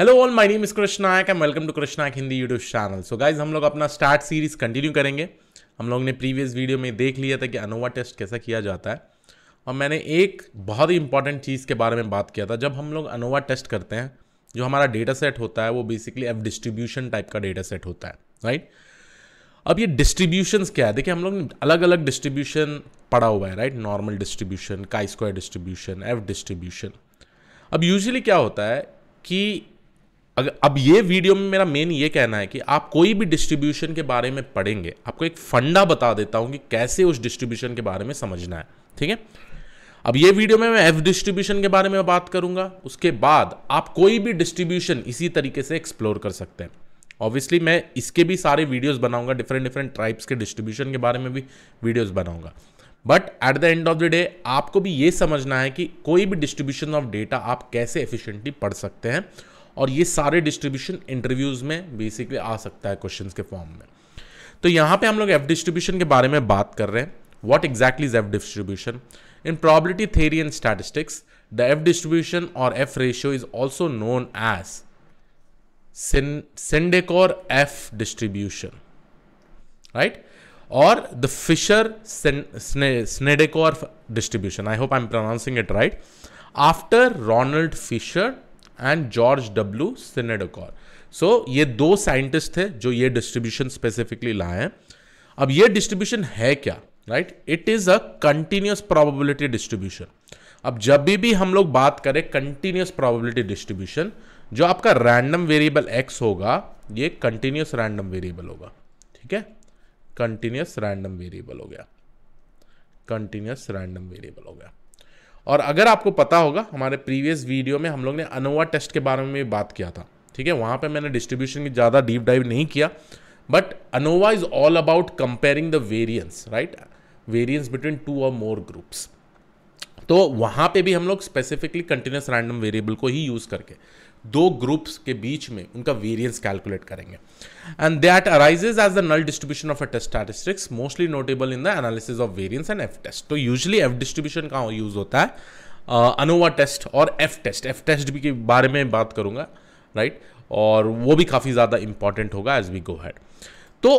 Hello all my name is Ayak and welcome to Krishnayak Hindi YouTube channel so guys हम लोग अपना start series continue करेंगे हम लोग ने प्रीवियस वीडियो में देख लिया था कि अनोवा टेस्ट कैसा किया जाता है और मैंने एक बहुत ही इंपॉर्टेंट चीज़ के बारे में बात किया था जब हम लोग अनोवा टेस्ट करते हैं जो हमारा डेटा सेट होता है वो बेसिकली एफ डिस्ट्रीब्यूशन टाइप का डेटा सेट होता है राइट अब ये डिस्ट्रीब्यूशन क्या है देखिए हम लोग ने अलग अलग डिस्ट्रीब्यूशन पड़ा हुआ है राइट नॉर्मल डिस्ट्रीब्यूशन का स्क्वायर डिस्ट्रीब्यूशन एफ डिस्ट्रीब्यूशन अब यूजली क्या होता है कि अगर अब ये वीडियो में मेरा मेन ये कहना है कि आप कोई भी डिस्ट्रीब्यूशन के बारे में पढ़ेंगे आपको एक फंडा बता देता हूं कि कैसे उस डिस्ट्रीब्यूशन के बारे में समझना है ठीक है अब ये वीडियो में मैं एफ डिस्ट्रीब्यूशन के बारे में बात करूंगा उसके बाद आप कोई भी डिस्ट्रीब्यूशन इसी तरीके से एक्सप्लोर कर सकते हैं ऑब्वियसली मैं इसके भी सारे वीडियोज बनाऊंगा डिफरेंट डिफरेंट ट्राइब्स के डिस्ट्रीब्यूशन के बारे में भी वीडियोज बनाऊंगा but at the end of the day आपको भी ये समझना है कि कोई भी डिस्ट्रीब्यूशन ऑफ डेटा आप कैसे एफिशिएंटली पढ़ सकते हैं और ये सारे डिस्ट्रीब्यूशन इंटरव्यूज़ में बेसिकली आ सकता है क्वेश्चन के फॉर्म में तो यहाँ पे हम लोग एफ डिस्ट्रीब्यूशन के बारे में बात कर रहे हैं what exactly is F distribution in probability theory and statistics the F distribution और F ratio is also known as Snedecor F distribution right और the Fisher Snedecor distribution I hope I am pronouncing it right after Ronald Fisher and George W Snedecor so ये दो scientist थे जो ये distribution specifically लाए हैं अब ये डिस्ट्रीब्यूशन है क्या right it is a continuous probability distribution अब जब भी भी हम लोग बात करें कंटिन्यूस प्रोबेबिलिटी डिस्ट्रीब्यूशन जो आपका रैंडम वेरिएबल एक्स होगा ये कंटिन्यूस रैंडम वेरिएबल होगा ठीक है कंटिन्यूस रैंडम वेरिएबल हो गया कंटिन्यूस रैंडम वेरिएबल हो गया और अगर आपको पता होगा हमारे प्रीवियस वीडियो में हम लोग ने अनोवा टेस्ट के बारे में भी बात किया था ठीक है वहां पर मैंने डिस्ट्रीब्यूशन की ज़्यादा डीप डाइव नहीं किया but ANOVA is all about comparing the variance right variance between two और मोर ग्रुप्स तो वहां पे भी हम लोग स्पेसिफिकली कंटिन्यूस रैंडम वेरिएबल को ही यूज़ करके दो ग्रुप्स के बीच में उनका वेरियंस कैलकुलेट करेंगे and that arises as the null distribution of F statistics mostly notable in the analysis of variance and F test तो यूजली एफ डिस्ट्रीब्यूशन का यूज होता है अनोवा टेस्ट और एफ टेस्ट एफ टेस्ट भी के बारे में बात करूंगा राइट right? और वो भी काफ़ी ज़्यादा इंपॉर्टेंट होगा एज वी गो हैड तो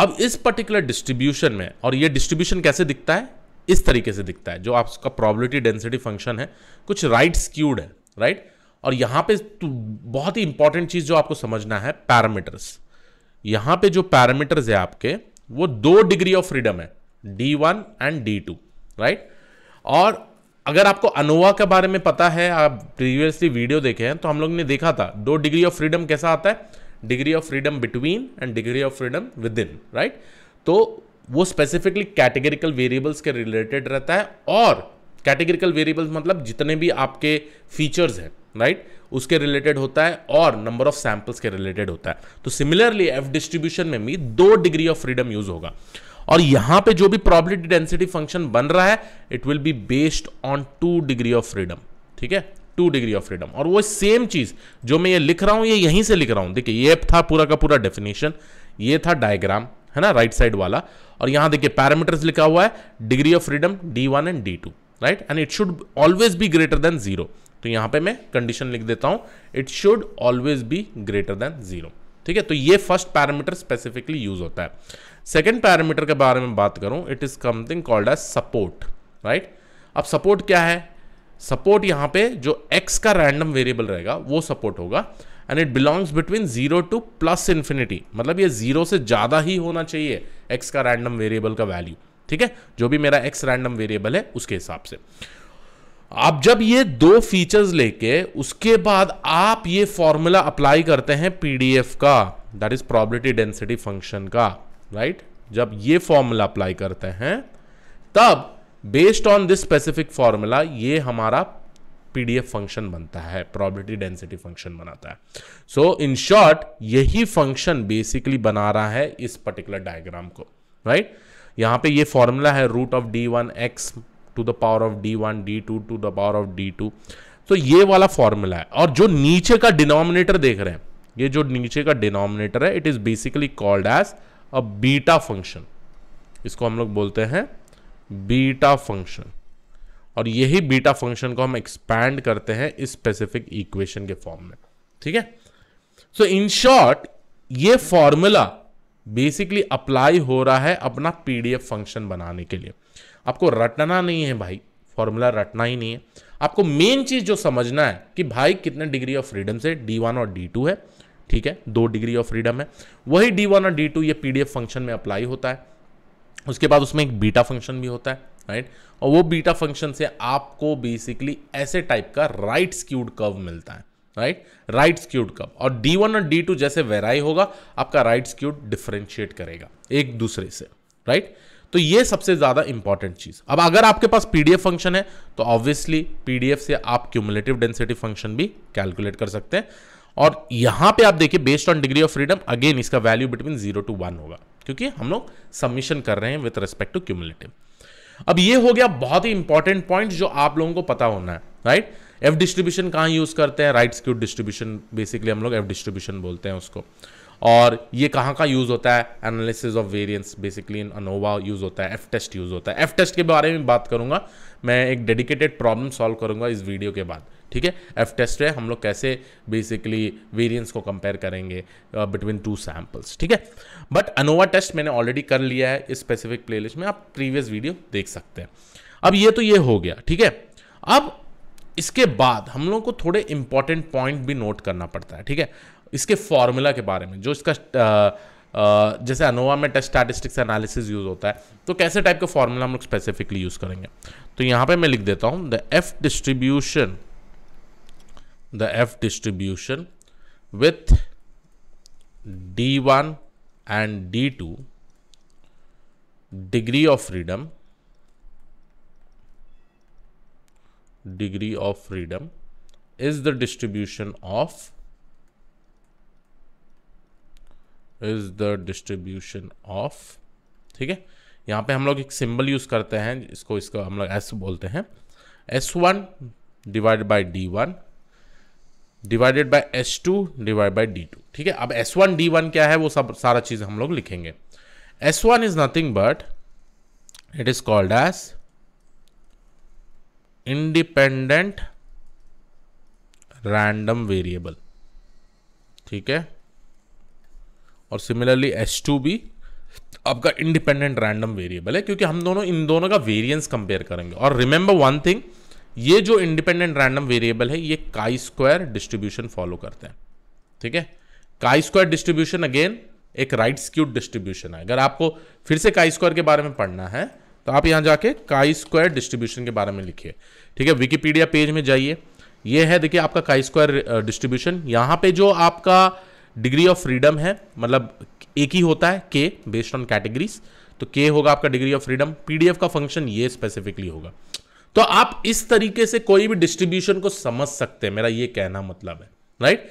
अब इस पर्टिकुलर डिस्ट्रीब्यूशन में और ये डिस्ट्रीब्यूशन कैसे दिखता है इस तरीके से दिखता है जो आपका प्रॉबिलिटी डेंसिटी फंक्शन है कुछ राइट right स्क्यूड है राइट right? और यहां पे तो बहुत ही इंपॉर्टेंट चीज़ जो आपको समझना है पैरामीटर्स यहां पे जो पैरामीटर्स है आपके वो दो डिग्री ऑफ फ्रीडम है D one and D two right और अगर आपको अनोवा के बारे में पता है आप प्रीवियसली वीडियो देखे हैं तो हम लोग ने देखा था दो डिग्री ऑफ फ्रीडम कैसा आता है degree of freedom between and degree of freedom within right तो वो स्पेसिफिकली कैटेगरिकल वेरिएबल्स के रिलेटेड रहता है और कैटेगरिकल वेरिएबल्स मतलब जितने भी आपके फीचर्स हैं राइट right? उसके रिलेटेड होता है और नंबर ऑफ सैंपल्स के रिलेटेड होता है तो सिमिलरली एफ डिस्ट्रीब्यूशन में भी दो डिग्री ऑफ फ्रीडम यूज होगा और यहां पे जो भी प्रॉब्लिटी डेंसिटी फंक्शन बन रहा है it will be based on two degree of freedom ठीक है टू डिग्री ऑफ फ्रीडम और वो सेम चीज जो मैं ये लिख रहा हूं ये यहीं से लिख रहा हूं देखिए ये था पूरा का पूरा डेफिनेशन ये था डायग्राम है ना राइट साइड वाला और यहां देखिए पैरामीटर्स लिखा हुआ है degree of freedom D one and D two right and it should always be greater than zero तो यहां पे मैं कंडीशन लिख देता हूं it should always be greater than zero ठीक है तो ये फर्स्ट पैरामीटर स्पेसिफिकली यूज होता है सेकेंड पैरामीटर के बारे में बात करूं it is something called as support right अब सपोर्ट क्या है सपोर्ट यहां पे जो x का रैंडम वेरिएबल रहेगा वो सपोर्ट होगा and it belongs between zero to plus infinity मतलब ये जीरो से ज़्यादा ही होना चाहिए x का रैंडम वेरिएबल का वैल्यू ठीक है जो भी मेरा x रैंडम वेरिएबल है उसके हिसाब से अब जब ये दो फीचर्स लेके उसके बाद आप ये फॉर्मूला अप्लाई करते हैं पीडीएफ का that is probability density function का राइट right? जब ये फॉर्मूला अप्लाई करते हैं तब based on this specific formula ये हमारा पीडीएफ फंक्शन बनता है प्रोबेबिलिटी डेंसिटी फंक्शन बनाता है सो इन शॉर्ट यही फंक्शन बेसिकली बना रहा है इस पर्टिकुलर डायग्राम को राइट right? यहां पे ये फॉर्मूला है root of d one x to the power of d one d two to the power of d two तो ये वाला फॉर्मूला है और जो नीचे का डिनोमिनेटर देख रहे हैं ये जो नीचे का डिनोमिनेटर है it is basically called as a beta function इसको हम लोग बोलते हैं बीटा फंक्शन और यही बीटा फंक्शन को हम एक्सपैंड करते हैं इस स्पेसिफिक इक्वेशन के फॉर्म में ठीक है सो इन शॉर्ट ये फॉर्मूला बेसिकली अप्लाई हो रहा है अपना पीडीएफ फंक्शन बनाने के लिए आपको रटना नहीं है भाई फॉर्मूला रटना ही नहीं है आपको मेन चीज़ जो समझना है कि भाई कितने डिग्री ऑफ फ्रीडम से डी वन और डी टू है ठीक है दो डिग्री ऑफ फ्रीडम है वही डी वन और डी टू ये पीडीएफ फंक्शन में अप्लाई होता है उसके बाद उसमें एक बीटा फंक्शन भी होता है राइट और वो बीटा फंक्शन से आपको बेसिकली ऐसे टाइप का राइट स्क्यूड कर्व मिलता है राइट राइट स्क्यूड कर्व और डी वन और डी टू जैसे वेराई होगा आपका राइट स्क्यूड डिफ्रेंशिएट करेगा एक दूसरे से राइट right? तो ये सबसे ज़्यादा इंपॉर्टेंट चीज़ अब अगर आपके पास पीडीएफ फंक्शन है तो ऑब्वियसली पीडीएफ से आप क्यूमुलेटिव डेंसिटी फंक्शन भी कैलकुलेट कर सकते हैं और यहां पे आप देखिए based on degree of freedom again इसका value between zero to one होगा क्योंकि हम लोग सबमिशन कर रहे हैं विथ रेस्पेक्ट टू क्यूमुलेटिव अब ये हो गया बहुत ही इंपॉर्टेंट पॉइंट जो आप लोगों को पता होना है राइट एफ डिस्ट्रीब्यूशन कहां यूज़ करते हैं राइट स्क्यूड डिस्ट्रीब्यूशन बेसिकली हम लोग एफ डिस्ट्रीब्यूशन बोलते हैं उसको और ये कहाँ का यूज़ होता है analysis of variance basically in ANOVA use होता है एफ टेस्ट यूज़ होता है एफ टेस्ट के बारे में बात करूँगा मैं एक डेडिकेटेड प्रॉब्लम सॉल्व करूँगा इस वीडियो के बाद ठीक है एफ टेस्ट है हम लोग कैसे बेसिकली वेरिएंस को कंपेयर करेंगे बिटवीन टू सैम्पल्स ठीक है बट अनोवा टेस्ट मैंने ऑलरेडी कर लिया है इस स्पेसिफिक प्लेलिस्ट में आप प्रीवियस वीडियो देख सकते हैं अब ये तो ये हो गया ठीक है अब इसके बाद हम लोगों को थोड़े इंपॉर्टेंट पॉइंट भी नोट करना पड़ता है ठीक है इसके फॉर्मूला के बारे में जो इसका आ, जैसे अनोवा में टेस्ट स्टैटिस्टिक्स एनालिसिस यूज़ होता है तो कैसे टाइप का फॉर्मूला हम लोग स्पेसिफिकली यूज़ करेंगे तो यहाँ पे मैं लिख देता हूँ the F distribution the F distribution with d one and D two degree of freedom degree of freedom is the distribution of is the distribution of ठीक है यहाँ पे हम लोग एक सिंबल यूज़ करते हैं इसको इसको हम लोग एस बोलते हैं S one divide by d one divided by S two divide by d two ठीक है अब एस वन डी वन क्या है वो सब सारा चीज़ हम लोग लिखेंगे S one is nothing but it is called S independent random variable ठीक है और सिमिलरली एस टू भी आपका इंडिपेंडेंट रैंडम वेरिएबल है क्योंकि हम दोनों इन दोनों का वेरियंस कंपेयर करेंगे और रिमेंबर वन थिंग ये जो इंडिपेंडेंट रैंडम वेरिएबल है ये काई स्क्वायर डिस्ट्रीब्यूशन फॉलो करते हैं ठीक है काई स्क्वायर डिस्ट्रीब्यूशन अगेन एक राइट स्क्यूड डिस्ट्रीब्यूशन है अगर आपको फिर से काई स्क्वायर के बारे में पढ़ना है तो आप यहां जाके काई स्क्वायर डिस्ट्रीब्यूशन के बारे में लिखिए ठीक है विकीपीडिया पेज में जाइए ये है देखिए आपका काई स्क्वायर डिस्ट्रीब्यूशन यहां पे जो आपका डिग्री ऑफ फ्रीडम है मतलब एक ही होता है के बेस्ड ऑन कैटेगरीज तो के होगा आपका डिग्री ऑफ फ्रीडम पीडीएफ का फंक्शन ये स्पेसिफिकली होगा तो आप इस तरीके से कोई भी डिस्ट्रीब्यूशन को समझ सकते हैं मेरा ये कहना मतलब है राइट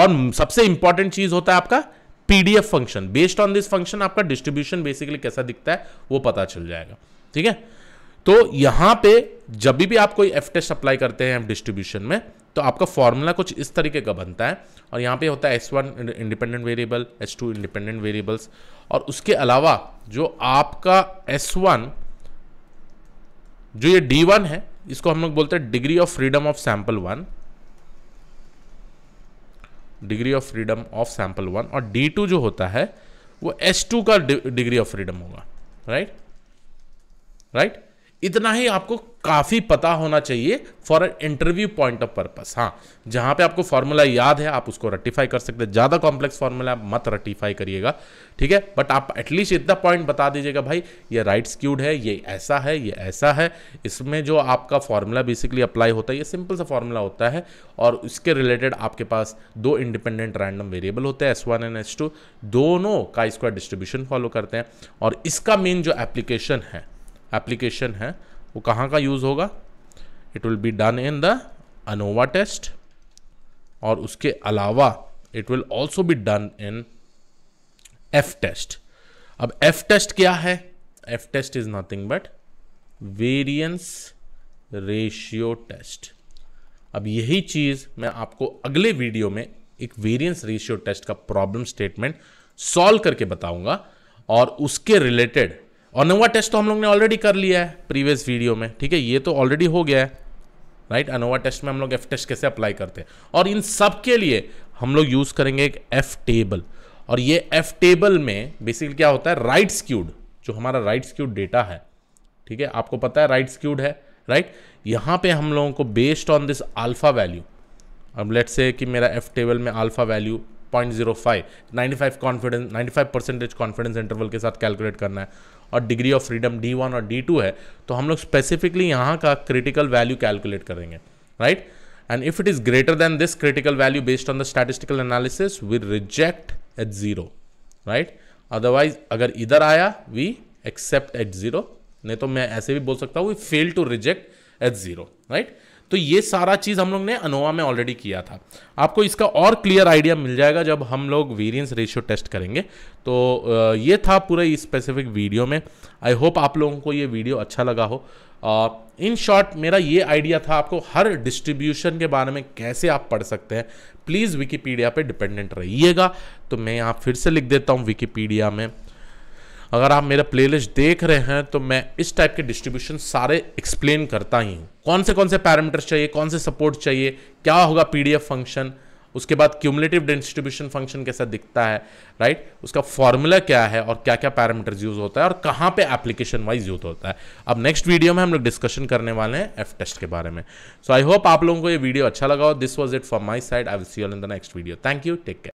और सबसे इंपॉर्टेंट चीज होता है आपका PDF function based on this function आपका डिस्ट्रीब्यूशन बेसिकली कैसा दिखता है वो पता चल जाएगा ठीक है तो यहां पे जब भी आप कोई एफ टेस्ट अप्लाई करते हैं डिस्ट्रीब्यूशन में तो आपका फॉर्मूला कुछ इस तरीके का बनता है और यहाँ पे होता है S one independent variable S two independent variables और उसके अलावा जो आपका एस वन जो ये डी वन है इसको हम लोग बोलते हैं degree of freedom of sample one degree of freedom of sample one और डी टू जो होता है वो एस टू का डिग्री ऑफ फ्रीडम होगा राइट राइट इतना ही आपको काफ़ी पता होना चाहिए for an interview point of purpose हाँ जहाँ पे आपको फॉर्मूला याद है आप उसको रटिफाई कर सकते हैं ज़्यादा कॉम्प्लेक्स फॉर्मूला मत रटिफाई करिएगा ठीक है बट आप एटलीस्ट इतना पॉइंट बता दीजिएगा भाई ये राइट स्क्यूड है ये ऐसा है ये ऐसा है इसमें जो आपका फॉर्मूला बेसिकली अप्लाई होता है ये सिंपल सा फॉर्मूला होता है और उसके रिलेटेड आपके पास दो इंडिपेंडेंट रैंडम वेरिएबल होते हैं S one and S two दोनों का स्क्वायर डिस्ट्रीब्यूशन फॉलो करते हैं और इसका मेन जो एप्लीकेशन है एप्लीकेशन है वो कहाँ का यूज़ होगा it will be done in the ANOVA test और उसके अलावा it will also be done in F test अब एफ टेस्ट क्या है F test is nothing but variance ratio test अब यही चीज़ मैं आपको अगले वीडियो में एक वेरियंस रेशियो टेस्ट का प्रॉब्लम स्टेटमेंट सॉल्व करके बताऊंगा और उसके रिलेटेड अनोवा टेस्ट तो हम लोग ने ऑलरेडी कर लिया है प्रीवियस वीडियो में ठीक है ये तो ऑलरेडी हो गया है राइट अनोवा टेस्ट में हम लोग एफ टेस्ट कैसे अप्लाई करते हैं और इन सब के लिए हम लोग यूज़ करेंगे एक एफ टेबल और ये एफ टेबल में बेसिकली क्या होता है राइट स्क्यूड जो हमारा राइट स्क्यूड डेटा है ठीक है आपको पता है राइट स्क्यूड है राइट यहाँ पे हम लोगों को based on this alpha value अब लेट से कि मेरा एफ टेबल में alpha value 0.05 95 confidence 95 percentage confidence interval के साथ कैलकुलेट करना है और degree of freedom D one और डी टू है तो हम लोग स्पेसिफिकली यहाँ का क्रिटिकल वैल्यू कैलकुलेट करेंगे right and if it is greater than this critical value based on the statistical analysis we reject H zero right otherwise अगर इधर आया वी एक्सेप्ट एट जीरो नहीं तो मैं ऐसे भी बोल सकता हूँ we fail to reject H zero right तो ये सारा चीज़ हम लोग ने अनोवा में ऑलरेडी किया था आपको इसका और क्लियर आइडिया मिल जाएगा जब हम लोग वेरियंस रेशियो टेस्ट करेंगे तो ये था पूरे इस स्पेसिफिक वीडियो में आई होप आप लोगों को ये वीडियो अच्छा लगा हो इन शॉर्ट मेरा ये आइडिया था आपको हर डिस्ट्रीब्यूशन के बारे में कैसे आप पढ़ सकते हैं प्लीज़ विकीपीडिया पे डिपेंडेंट रहिएगा तो मैं यहाँ फिर से लिख देता हूँ विकीपीडिया में अगर आप मेरा प्लेलिस्ट देख रहे हैं तो मैं इस टाइप के डिस्ट्रीब्यूशन सारे एक्सप्लेन करता ही हूँ कौन से कौन से पैरामीटर्स चाहिए कौन से सपोर्ट चाहिए क्या होगा पीडीएफ फंक्शन उसके बाद क्यूमुलेटिव डिस्ट्रीब्यूशन फंक्शन कैसा दिखता है राइट उसका फॉर्मूला क्या है और क्या क्या पैरामीटर्स यूज होता है और कहाँ पे एप्लीकेशन वाइज यूज होता है अब नेक्स्ट वीडियो में हम लोग डिस्कशन करने वाले हैं एफ टेस्ट के बारे में सो आई होप आप लोगों को ये वीडियो अच्छा लगा हो this was it for my side I will see all in the next video thank you take care